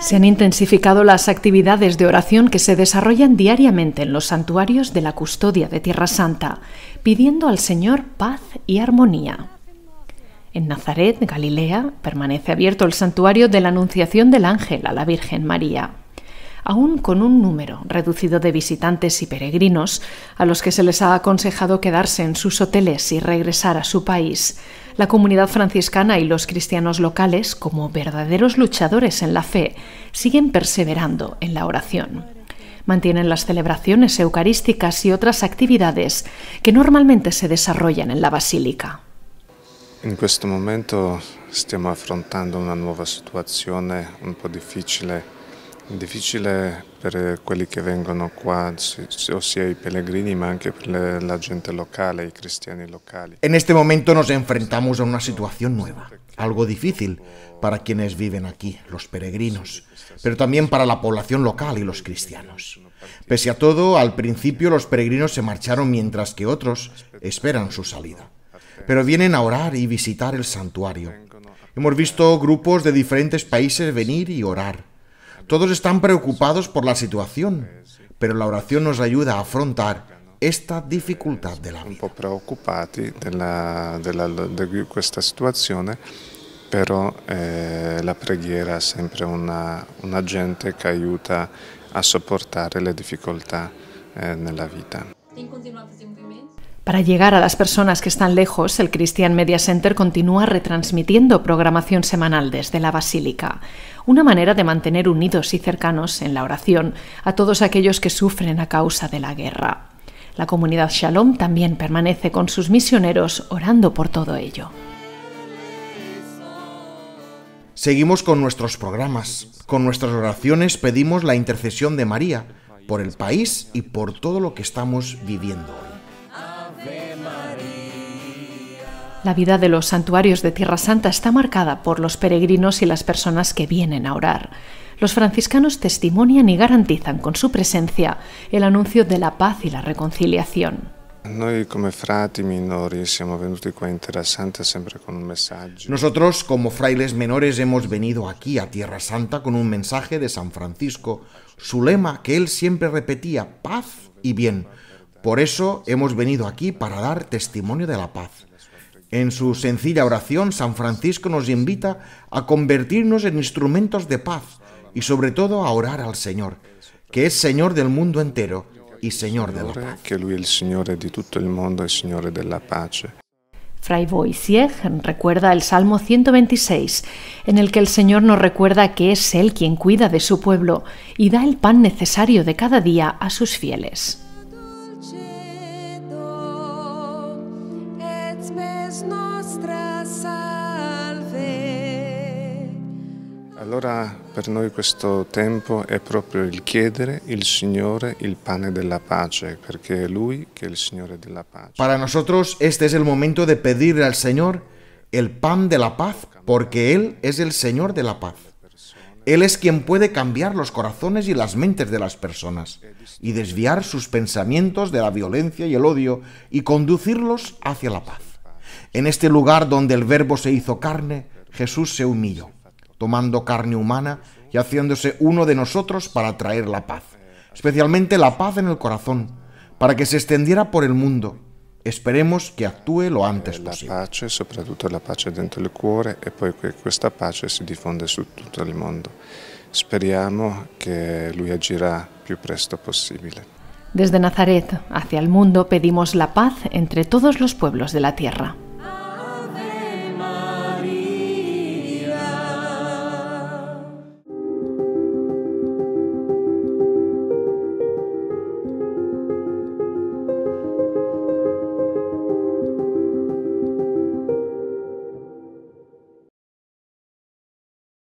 Se han intensificado las actividades de oración que se desarrollan diariamente en los santuarios de la custodia de Tierra Santa, pidiendo al Señor paz y armonía. En Nazaret, Galilea, permanece abierto el santuario de la Anunciación del Ángel a la Virgen María, aún con un número reducido de visitantes y peregrinos a los que se les ha aconsejado quedarse en sus hoteles y regresar a su país la comunidad franciscana y los cristianos locales, como verdaderos luchadores en la fe, siguen perseverando en la oración. Mantienen las celebraciones eucarísticas y otras actividades que normalmente se desarrollan en la basílica. En este momento estamos afrontando una nueva situación un poco difícil pellegrini, la gente En este momento nos enfrentamos a una situación nueva, algo difícil para quienes viven aquí, los peregrinos, pero también para la población local y los cristianos. Pese a todo, al principio los peregrinos se marcharon mientras que otros esperan su salida, pero vienen a orar y visitar el santuario. Hemos visto grupos de diferentes países venir y orar Todos están preocupados por la situación, pero la oración nos ayuda a afrontar esta dificultad de la vida. Un po' preoccupati della, della, di questa situazione, però eh, la preghiera è sempre una, un agente che aiuta a sopportare le difficoltà eh, nella vita. Para llegar a las personas que están lejos, el Christian Media Center continúa retransmitiendo programación semanal desde la Basílica, una manera de mantener unidos y cercanos en la oración a todos aquellos que sufren a causa de la guerra. La comunidad Shalom también permanece con sus misioneros orando por todo ello. Seguimos con nuestros programas. Con nuestras oraciones pedimos la intercesión de María por el país y por todo lo que estamos viviendo hoy. La vida de los santuarios de Tierra Santa está marcada por los peregrinos y las personas que vienen a orar. Los franciscanos testimonian y garantizan con su presencia el anuncio de la paz y la reconciliación. Nosotros como frailes menores hemos venido aquí a Tierra Santa con un mensaje de San Francisco, su lema que él siempre repetía, paz y bien. Por eso hemos venido aquí para dar testimonio de la paz. En su sencilla oración, San Francisco nos invita a convertirnos en instrumentos de paz y sobre todo a orar al Señor, que es Señor del mundo entero y Señor de la paz. Que Lui el Señor de todo el mundo y Señor de la paz. Fray recuerda el Salmo 126, en el que el Señor nos recuerda que es Él quien cuida de su pueblo y da el pan necesario de cada día a sus fieles. Para nosotros este es el momento de pedirle al Señor el pan de la paz, porque Él es el Señor de la paz. Él es quien puede cambiar los corazones y las mentes de las personas y desviar sus pensamientos de la violencia y el odio y conducirlos hacia la paz. En este lugar donde el Verbo se hizo carne, Jesús se humilló tomando carne humana y haciéndose uno de nosotros para traer la paz, especialmente la paz en el corazón, para que se extendiera por el mundo. Esperemos que actúe lo antes posible. La la paz dentro del cuore e que esta paz se difunda su todo el mundo. Esperamos que più presto posible. Desde Nazaret hacia el mundo pedimos la paz entre todos los pueblos de la tierra.